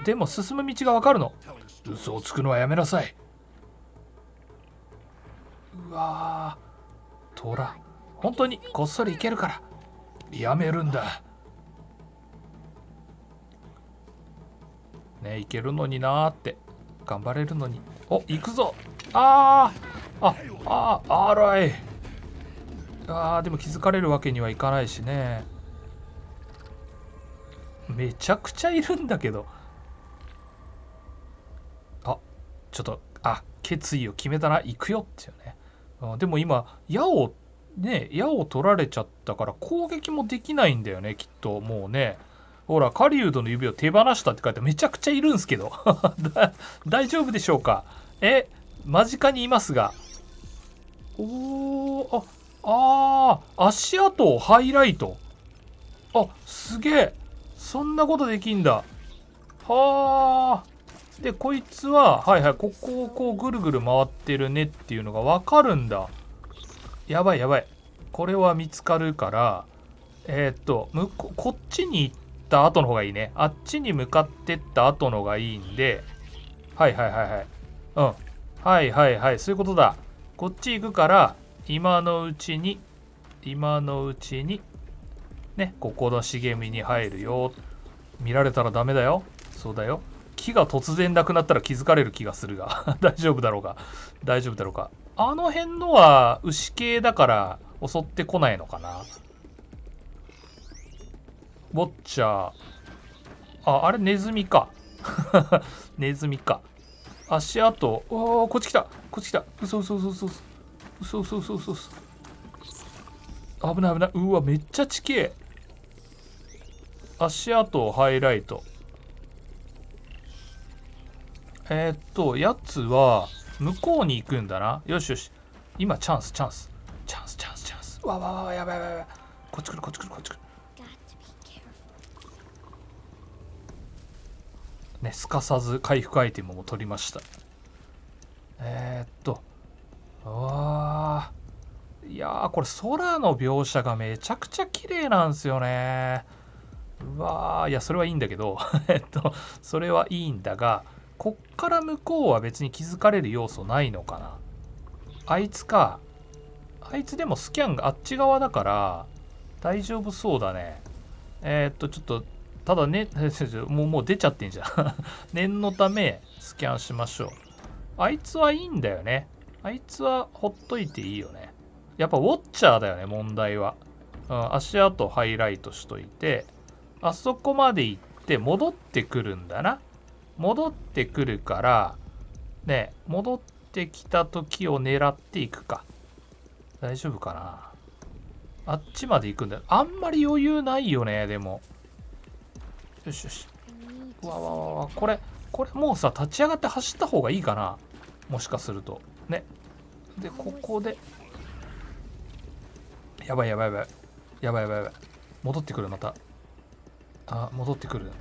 でも進む道がわかるの嘘をつくのはやめなさいうわトラ本当にこっそり行けるからやめるんだね行けるのになーって頑張れるのにお行くぞあーあああらあやーでも気づかれるわけにはいかないしねめちゃくちゃいるんだけどあちょっとあ決意を決めたな行くよっていうね、うん、でも今矢をね矢を取られちゃったから攻撃もできないんだよねきっともうねほら狩人の指を手放したって書いてめちゃくちゃいるんすけど 大丈夫でしょうかえ間近にいますがおおあああ、足跡をハイライト。あ、すげえ。そんなことできんだ。はあ。で、こいつは、はいはい、ここをこうぐるぐる回ってるねっていうのがわかるんだ。やばいやばい。これは見つかるから、えー、っと、向こ、こっちに行った後の方がいいね。あっちに向かってった後のがいいんで、はいはいはいはい。うん。はいはいはい。そういうことだ。こっち行くから、今のうちに、今のうちに、ね、ここの茂みに入るよ。見られたらダメだよ。そうだよ。木が突然なくなったら気づかれる気がするが 大丈夫だろうか。大丈夫だろうか。あの辺のは牛系だから襲ってこないのかな。ウォッチャー。あ、あれネズミか。ネズミか。足跡。おお、こっち来た。こっち来た。嘘嘘嘘嘘嘘。そうそうそうそうそう危ない危ないうわめっちゃ地形足跡ハイライトえー、っとやつは向こうに行くんだなよしよし今チャンスチャンスチャンスチャンスチャンスわわわやばいやばいやばいこっち来るこっち来るこっち来るねすかさず回復アイテムも取りましたえー、っとわあいやこれ空の描写がめちゃくちゃ綺麗なんですよねうわーいやそれはいいんだけど えっとそれはいいんだがこっから向こうは別に気づかれる要素ないのかなあいつかあいつでもスキャンがあっち側だから大丈夫そうだねえー、っとちょっとただねもうもう出ちゃってんじゃん 念のためスキャンしましょうあいつはいいんだよねあいつはほっといていいよね。やっぱウォッチャーだよね、問題は。うん、足跡ハイライトしといて、あそこまで行って戻ってくるんだな。戻ってくるから、ね、戻ってきた時を狙っていくか。大丈夫かな。あっちまで行くんだよ。あんまり余裕ないよね、でも。よしよし。うわわわわ。これ、これもうさ、立ち上がって走った方がいいかな。もしかすると。ねでここでやばいやばいやばいやばいやばいやばい戻ってくるまたあ戻ってくる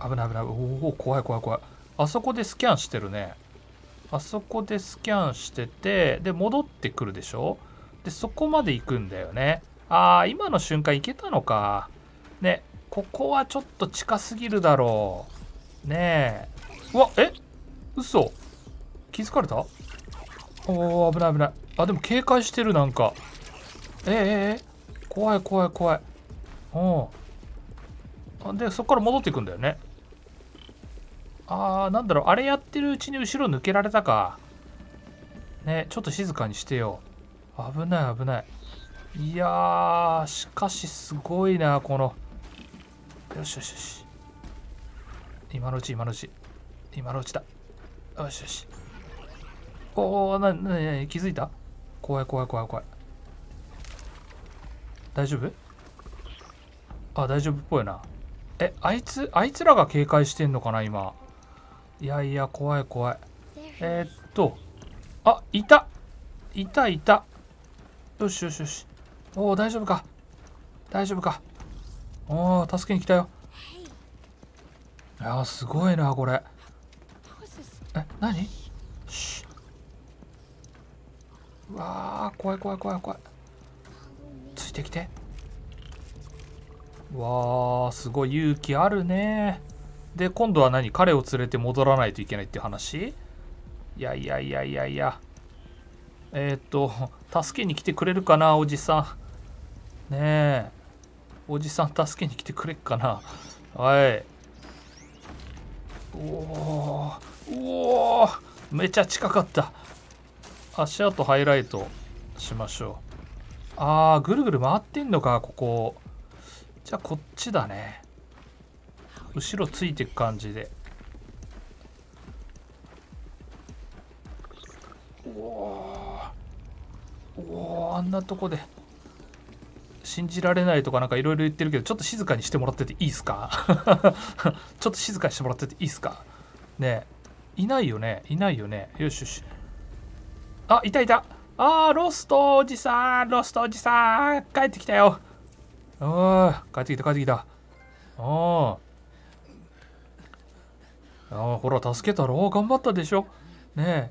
危ない危ないおお怖い怖い怖いあそこでスキャンしてるねあそこでスキャンしててで戻ってくるでしょでそこまで行くんだよねああ今の瞬間行けたのかねここはちょっと近すぎるだろうねえうわえ嘘気づかれたおお危ない危ないあでも警戒してるなんかえー、えー、え怖い怖い怖いおおでそこから戻っていくんだよねあーなんだろうあれやってるうちに後ろ抜けられたかねちょっと静かにしてよ危ない危ないいやーしかしすごいなこのよしよしよし今のうち今のうち今のうちだよしよしおおななな気づいた怖い怖い怖い怖い大丈夫あ大丈夫っぽいなえあいつあいつらが警戒してんのかな今いやいや怖い怖いえー、っとあいたいたいたよしよしよしおお大丈夫か大丈夫かおお助けに来たよいやすごいなこれえ何うわー怖い怖い怖い怖いついてきてわーすごい勇気あるねで今度は何彼を連れて戻らないといけないって話いやいやいやいやいやえー、っと助けに来てくれるかなおじさんねえおじさん助けに来てくれっかなはいおおおおめちゃ近かった足跡ハイライトしましょう。あー、ぐるぐる回ってんのか、ここ。じゃあ、こっちだね。後ろついていく感じで。おおあんなとこで信じられないとかなんかいろいろ言ってるけどちょっと静かにしてもらってていいですか ちょっと静かにしてもらってていいですかねいないよねいないよねよしよしあ、いたいた。あー、ロストおじさん、ロストおじさん、帰ってきたよ。あー、帰ってきた、帰ってきた。あー。ああ、ほら、助けたろ。頑張ったでしょ。ねえ。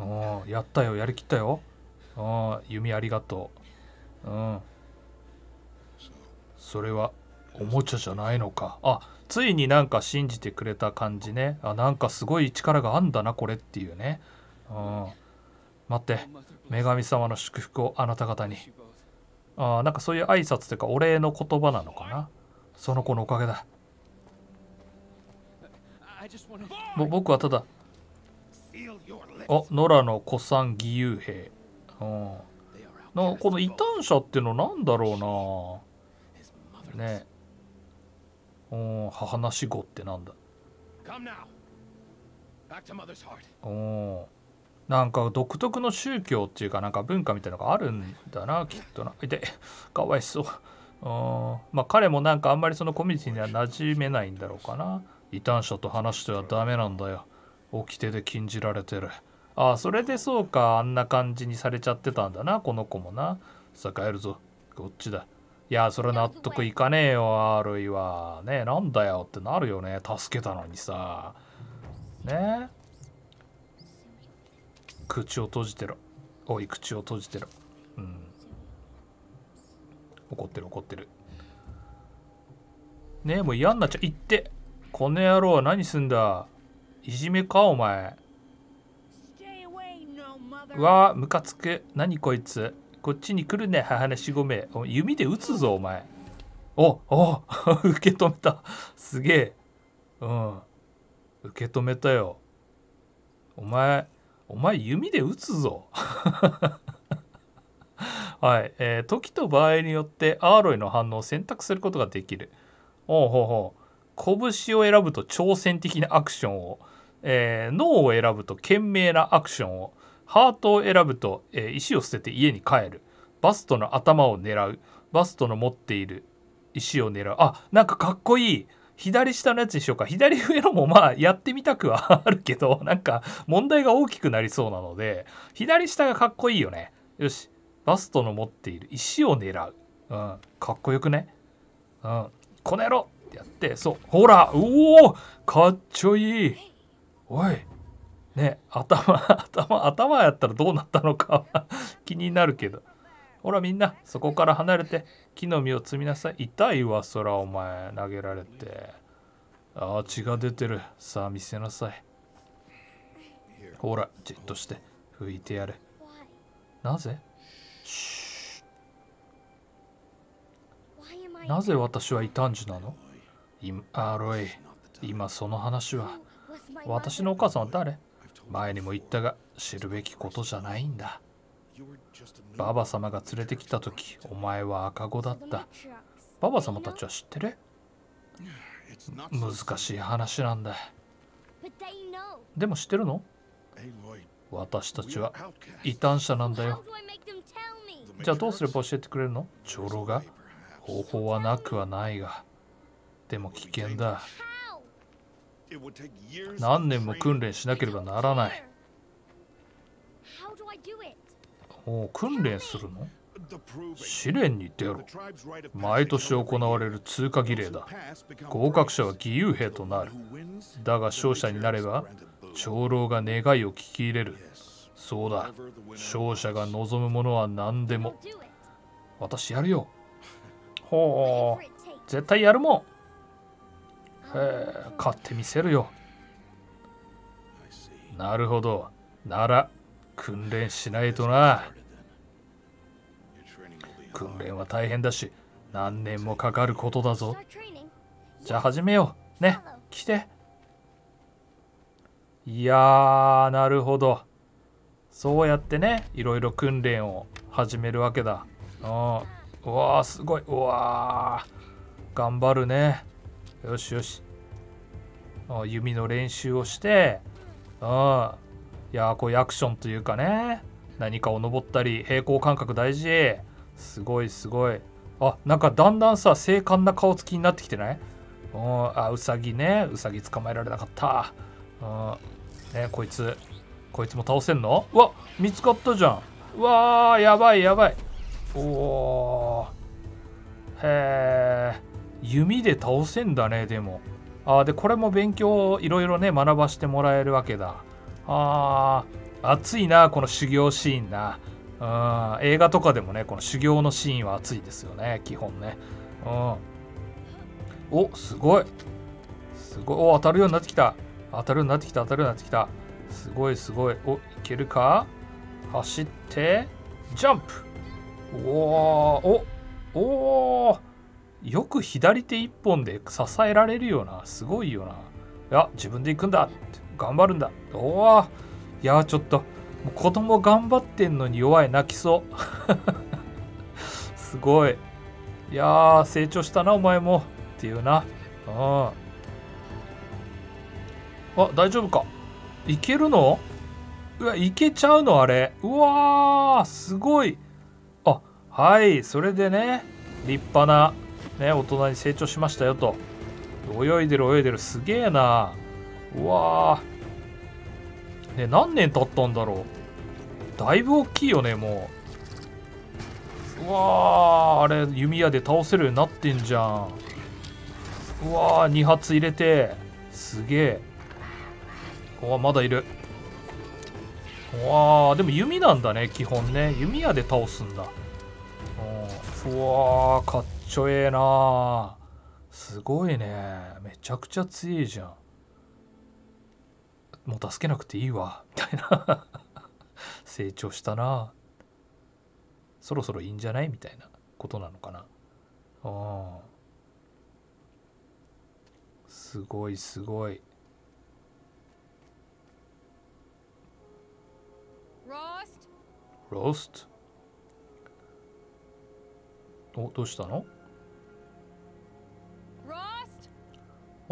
ああ、やったよ、やりきったよ。ああ、弓ありがとう。うん。それは、おもちゃじゃないのか。あ、ついになんか信じてくれた感じねあなんかすごい力があんだなこれっていうね、うん、待って女神様の祝福をあなた方にあなんかそういう挨拶というかお礼の言葉なのかなその子のおかげだ僕はただあノラの古参義勇兵、うん、なこの異端者っていうのなんだろうなねお母なし語ってなんだおなんか独特の宗教っていうかなんか文化みたいなのがあるんだなきっとなで かわいそうまあ彼もなんかあんまりそのコミュニティには馴染めないんだろうかな異端者と話してはダメなんだよ掟で禁じられてるああそれでそうかあんな感じにされちゃってたんだなこの子もなさあ帰るぞこっちだいやそれ納得いかねえよあるいはねなんだよってなるよね助けたのにさね口を閉じてる。おい口を閉じてる。うん怒ってる怒ってるねえもう嫌になっちゃ行ってこの野郎は何すんだいじめかお前うわムカつく何こいつこっちに来るね母なしごめ弓で撃つぞお前おお 受け止めたすげえうん受け止めたよお前お前弓で撃つぞ はい、えー、時と場合によってアーロイの反応を選択することができるおうほうほう拳を選ぶと挑戦的なアクションを、えー、脳を選ぶと懸命なアクションをハートを選ぶと、えー、石を捨てて家に帰るバストの頭を狙うバストの持っている石を狙うあなんかかっこいい左下のやつにしようか左上のもまあやってみたくはあるけどなんか問題が大きくなりそうなので左下がかっこいいよねよしバストの持っている石を狙う、うん、かっこよくねうんこの野郎ってやってそうほらうおかっちょいいおいね頭頭頭やったらどうなったのか 気になるけどほらみんなそこから離れて木の実を積みなさい痛いわそらお前投げられてああ血が出てるさあ見せなさいほらじっとして拭いてやれなぜなぜ私は異端児なのあロイ今その話は私のお母さんは誰前にも言ったが知るべきことじゃないんだババ様が連れてきた時お前は赤子だったババ様たちは知ってる難しい話なんだでも知ってるの私たちは異端者なんだよじゃあどうすれば教えてくれるの長老が方法はなくはないがでも危険だ何年も訓練しなければならないう訓練するの試練に出ろ毎年行われる通過儀礼だ合格者は義勇兵となるだが勝者になれば長老が願いを聞き入れるそうだ勝者が望むものは何でも私やるよほう絶対やるもんへえ買ってみせるよなるほどなら訓練しないとな訓練は大変だし何年もかかることだぞじゃあ始めようね来ていやーなるほどそうやってねいろいろ訓練を始めるわけだうんうわーすごいうわー頑張るねよしよし。弓の練習をして、うん。いやこういうアクションというかね、何かを登ったり、平行感覚大事。すごいすごい。あ、なんかだんだんさ、精悍な顔つきになってきてないうん、あ、うさぎね。うさぎ捕まえられなかった。うん。ね、こいつ。こいつも倒せんのうわ見つかったじゃん。うわー、やばいやばい。おー。へー。弓で倒せんだねでもあでこれも勉強いろいろね学ばしてもらえるわけだあー熱いなこの修行シーンなうん映画とかでもねこの修行のシーンは熱いですよね基本ねうんおすごいすごいお当たるようになってきた当たるようになってきた当たるようになってきたすごいすごいおいけるか走ってジャンプおおおおよく左手一本で支えられるよなすごいよないや自分で行くんだ頑張るんだおおいやちょっと子供頑張ってんのに弱い泣きそう すごいいや成長したなお前もっていうなうんあ大丈夫かいけるのうわいけちゃうのあれうわすごいあはいそれでね立派なね、大人に成長しましたよと。泳いでる泳いでる、すげえな。うわー。ね、何年経ったんだろう。だいぶ大きいよね、もう。うわー、あれ、弓矢で倒せるようになってんじゃん。うわー、2発入れて。すげえ。うわ、まだいる。うわー、でも弓なんだね、基本ね。弓矢で倒すんだ。うわー、かちょええなすごいねめちゃくちゃ強いじゃんもう助けなくていいわみたいな 成長したなそろそろいいんじゃないみたいなことなのかなうんすごいすごいローストおどうしたの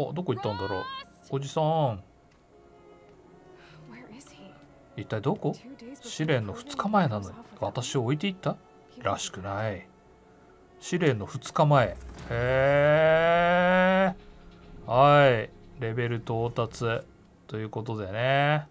あどこ行ったんだろうおじさん一体どこ試練の2日前なのに私を置いていったらしくない試練の2日前へえはいレベル到達ということでね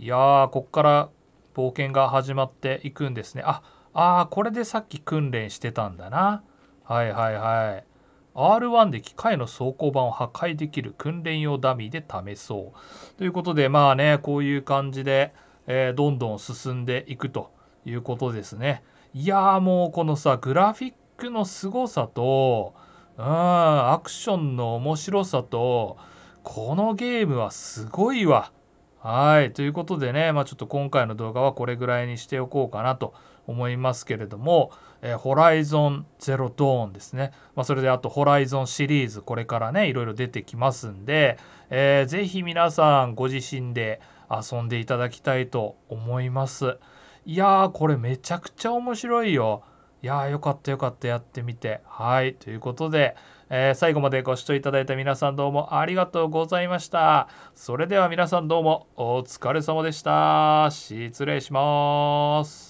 いやーこっから冒険が始まっていくんですねああーこれでさっき訓練してたんだなはいはいはい R1 で機械の走行板を破壊できる訓練用ダミーで試そう。ということで、まあね、こういう感じで、えー、どんどん進んでいくということですね。いやーもうこのさ、グラフィックの凄さと、うん、アクションの面白さと、このゲームはすごいわ。はい。ということでね、まあ、ちょっと今回の動画はこれぐらいにしておこうかなと思いますけれども、えー、ホライゾンゼロドーンですね、まあ、それであとホライゾンシリーズこれからねいろいろ出てきますんで、えー、ぜひ皆さんご自身で遊んでいただきたいと思いますいやーこれめちゃくちゃ面白いよいやーよかったよかったやってみてはいということで、えー、最後までご視聴いただいた皆さんどうもありがとうございましたそれでは皆さんどうもお疲れ様でした失礼します